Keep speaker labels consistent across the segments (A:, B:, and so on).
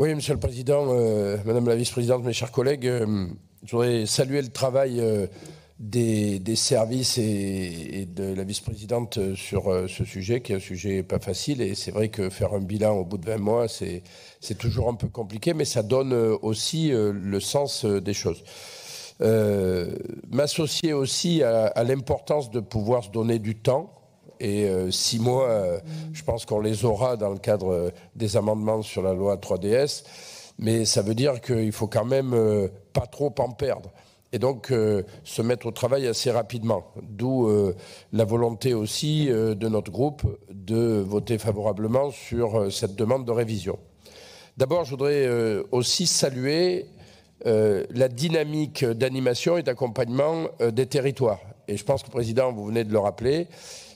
A: Oui, Monsieur le Président, euh, Madame la Vice-présidente, mes chers collègues, euh, je voudrais saluer le travail euh, des, services et, de la Vice-présidente sur ce sujet, qui est un sujet pas facile. Et c'est vrai que faire un bilan au bout de 20 mois, c'est toujours un peu compliqué, mais ça donne aussi le sens des choses. M'associer aussi à l'importance de pouvoir se donner du temps et euh, six mois, euh, je pense qu'on les aura dans le cadre euh, des amendements sur la loi 3DS. Mais ça veut dire qu'il faut quand même pas trop en perdre. Et donc se mettre au travail assez rapidement. D'où la volonté aussi de notre groupe de voter favorablement sur cette demande de révision. D'abord, je voudrais aussi saluer la dynamique d'animation et d'accompagnement des territoires. Et je pense que, Président, vous venez de le rappeler,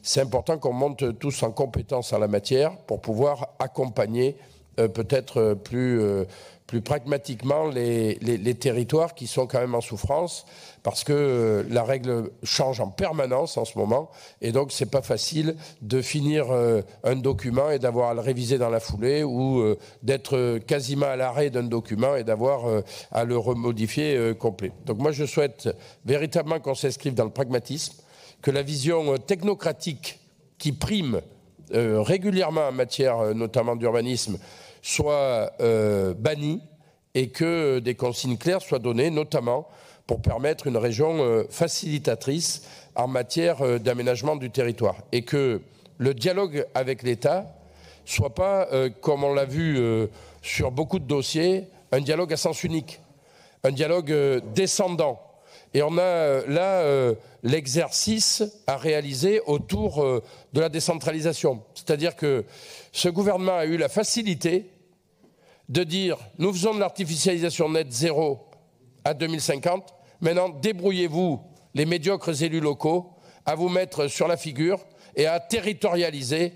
A: c'est important qu'on monte tous en compétence en la matière pour pouvoir accompagner euh, peut-être euh, plus, euh, plus pragmatiquement les, territoires qui sont quand même en souffrance parce que la règle change en permanence en ce moment et donc c'est pas facile de finir un document et d'avoir à le réviser dans la foulée ou d'être quasiment à l'arrêt d'un document et d'avoir à le remodifier complet. Donc moi je souhaite véritablement qu'on s'inscrive dans le pragmatisme que la vision euh, technocratique qui prime euh, régulièrement en matière euh, notamment d'urbanisme soit bannie et que des consignes claires soient données, notamment pour permettre une région facilitatrice en matière d'aménagement du territoire. Et que le dialogue avec l'État soit pas, comme on l'a vu sur beaucoup de dossiers, un dialogue à sens unique, un dialogue descendant, et on a euh, là euh, l'exercice à réaliser autour euh, de la décentralisation. C'est-à-dire que ce gouvernement a eu la facilité de dire nous faisons de l'artificialisation net zéro à 2050. Maintenant, débrouillez-vous, les médiocres élus locaux, à vous mettre sur la figure et à territorialiser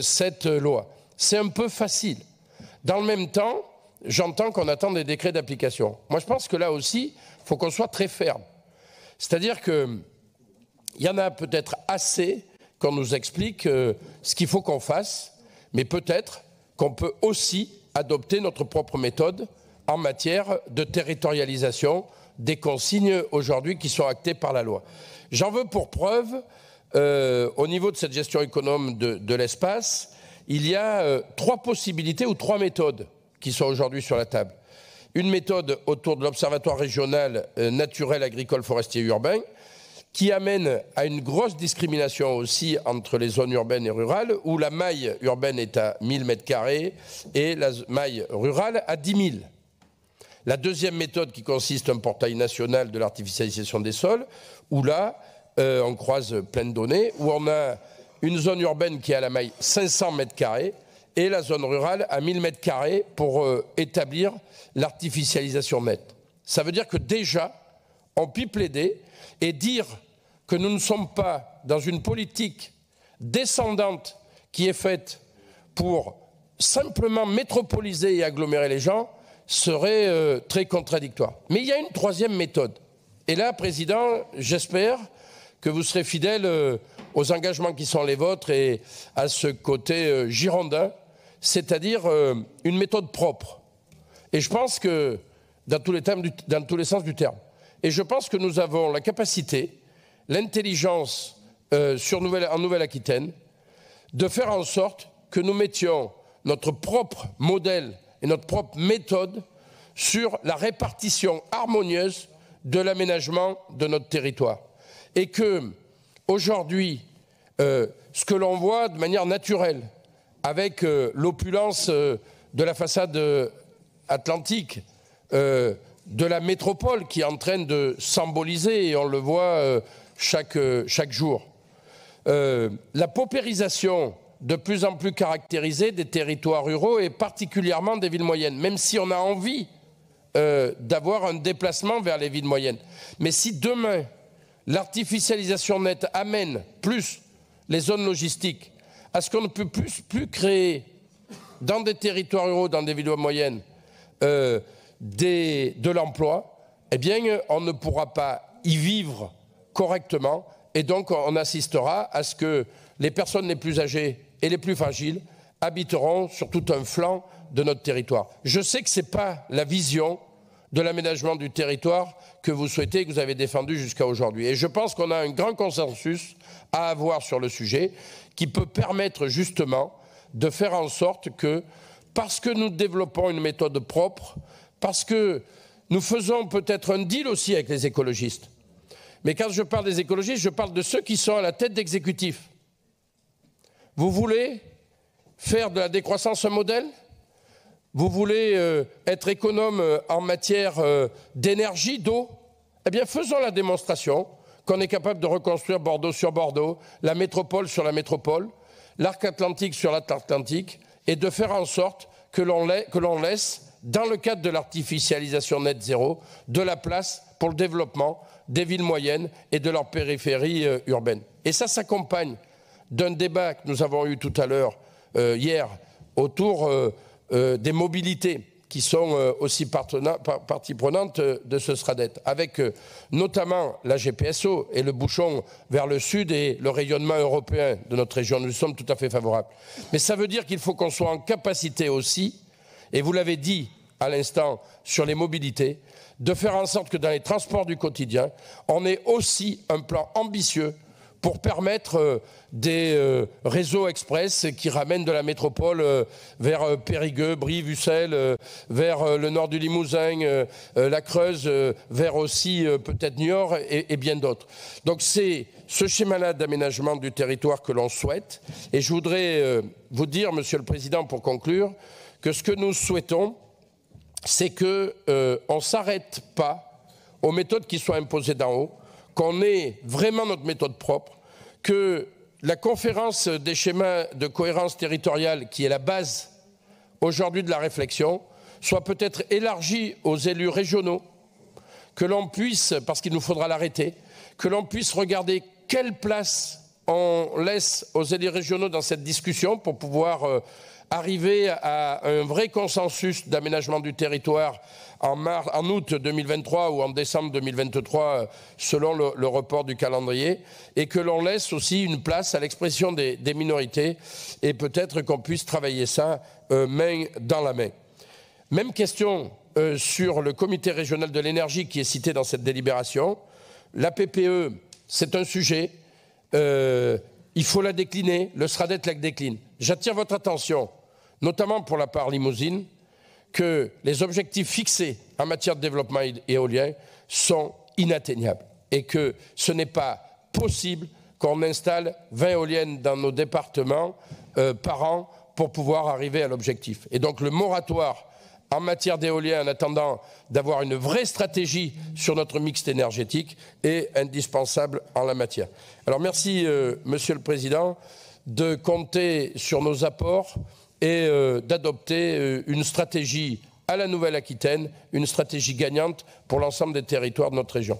A: cette loi. C'est un peu facile. Dans le même temps, j'entends qu'on attend des décrets d'application. Moi, je pense que là aussi, il faut qu'on soit très ferme. C'est-à-dire qu'il y en a peut-être assez qu'on nous explique euh, ce qu'il faut qu'on fasse, mais peut-être qu'on peut aussi adopter notre propre méthode en matière de territorialisation des consignes aujourd'hui qui sont actées par la loi. J'en veux pour preuve, euh, au niveau de cette gestion économe de, l'espace, il y a euh, trois possibilités ou trois méthodes qui sont aujourd'hui sur la table une méthode autour de l'Observatoire régional euh, naturel, agricole, forestier et urbain, qui amène à une grosse discrimination aussi entre les zones urbaines et rurales, où la maille urbaine est à 1000 m2 et la maille rurale à 10 000. La deuxième méthode qui consiste en un portail national de l'artificialisation des sols, où là, euh, on croise plein de données, où on a une zone urbaine qui a la maille 500 m2 et la zone rurale à 1000 mètres carrés pour euh, établir l'artificialisation maître. Ça veut dire que déjà, on peut plaider et dire que nous ne sommes pas dans une politique descendante qui est faite pour simplement métropoliser et agglomérer les gens serait euh, très contradictoire. Mais il y a une troisième méthode. Et là, Président, j'espère que vous serez fidèle euh, aux engagements qui sont les vôtres et à ce côté girondin c'est-à-dire euh, une méthode propre. Et je pense que, dans tous, les sens du terme, et je pense que nous avons la capacité, l'intelligence euh, en Nouvelle-Aquitaine, de faire en sorte que nous mettions notre propre modèle et notre propre méthode sur la répartition harmonieuse de l'aménagement de notre territoire. Et que, aujourd'hui, euh, ce que l'on voit de manière naturelle, avec euh, l'opulence euh, de la façade euh, atlantique, de la métropole qui est en train de symboliser, et on le voit chaque, chaque jour. la paupérisation de plus en plus caractérisée des territoires ruraux et particulièrement des villes moyennes, même si on a envie d'avoir un déplacement vers les villes moyennes. Mais si demain, l'artificialisation nette amène plus les zones logistiques, à ce qu'on ne peut plus, créer dans des territoires ruraux, dans des villes moyennes, euh, de l'emploi, eh bien, on ne pourra pas y vivre correctement. Et donc, on assistera à ce que les personnes les plus âgées et les plus fragiles habiteront sur tout un flanc de notre territoire. Je sais que ce n'est pas la vision de l'aménagement du territoire que vous souhaitez que vous avez défendu jusqu'à aujourd'hui. Et je pense qu'on a un grand consensus à avoir sur le sujet qui peut permettre justement de faire en sorte que, parce que nous développons une méthode propre, parce que nous faisons peut-être un deal aussi avec les écologistes, mais quand je parle des écologistes, je parle de ceux qui sont à la tête d'exécutif. Vous voulez faire de la décroissance un modèle vous voulez euh, être économe euh, en matière euh, d'énergie, d'eau, eh bien faisons la démonstration qu'on est capable de reconstruire Bordeaux sur Bordeaux, la métropole sur la métropole, l'arc atlantique sur l'arc atlantique, et de faire en sorte que l'on laisse, dans le cadre de l'artificialisation net zéro, de la place pour le développement des villes moyennes et de leur périphérie urbaine. Et ça s'accompagne d'un débat que nous avons eu tout à l'heure, hier, autour euh, des mobilités qui sont euh, aussi partie prenante euh, de ce SRADET avec notamment la GPSO et le bouchon vers le sud et le rayonnement européen de notre région. Nous sommes tout à fait favorables. Mais ça veut dire qu'il faut qu'on soit en capacité aussi, et vous l'avez dit à l'instant sur les mobilités, de faire en sorte que dans les transports du quotidien, on ait aussi un plan ambitieux pour permettre euh, des euh, réseaux express qui ramènent de la métropole euh, vers Périgueux, Brie, Ussel, vers le nord du Limousin, la Creuse, vers aussi peut-être Niort et, bien d'autres. Donc c'est ce schéma-là d'aménagement du territoire que l'on souhaite. Et je voudrais vous dire, Monsieur le Président, pour conclure, que ce que nous souhaitons, c'est qu'on on ne s'arrête pas aux méthodes qui soient imposées d'en haut, qu'on ait vraiment notre méthode propre, que la conférence des schémas de cohérence territoriale, qui est la base aujourd'hui de la réflexion, soit peut-être élargie aux élus régionaux, que l'on puisse, parce qu'il nous faudra l'arrêter, que l'on puisse regarder quelle place on laisse aux élus régionaux dans cette discussion pour pouvoir euh, arriver à un vrai consensus d'aménagement du territoire en, août 2023 ou en décembre 2023, euh, selon le, report du calendrier, et que l'on laisse aussi une place à l'expression des, minorités, et peut-être qu'on puisse travailler ça euh, main dans la main. Même question euh, sur le comité régional de l'énergie qui est cité dans cette délibération. La PPE, c'est un sujet. Il faut la décliner, le Sradet la décline. J'attire votre attention, notamment pour la part limousine, que les objectifs fixés en matière de développement éolien sont inatteignables et que ce n'est pas possible qu'on installe 20 éoliennes dans nos départements euh, par an pour pouvoir arriver à l'objectif. Et donc le moratoire en matière d'éolien en attendant d'avoir une vraie stratégie sur notre mix énergétique est indispensable en la matière. Alors merci, euh, Monsieur le Président, de compter sur nos apports et euh, d'adopter euh, une stratégie à la Nouvelle-Aquitaine, une stratégie gagnante pour l'ensemble des territoires de notre région.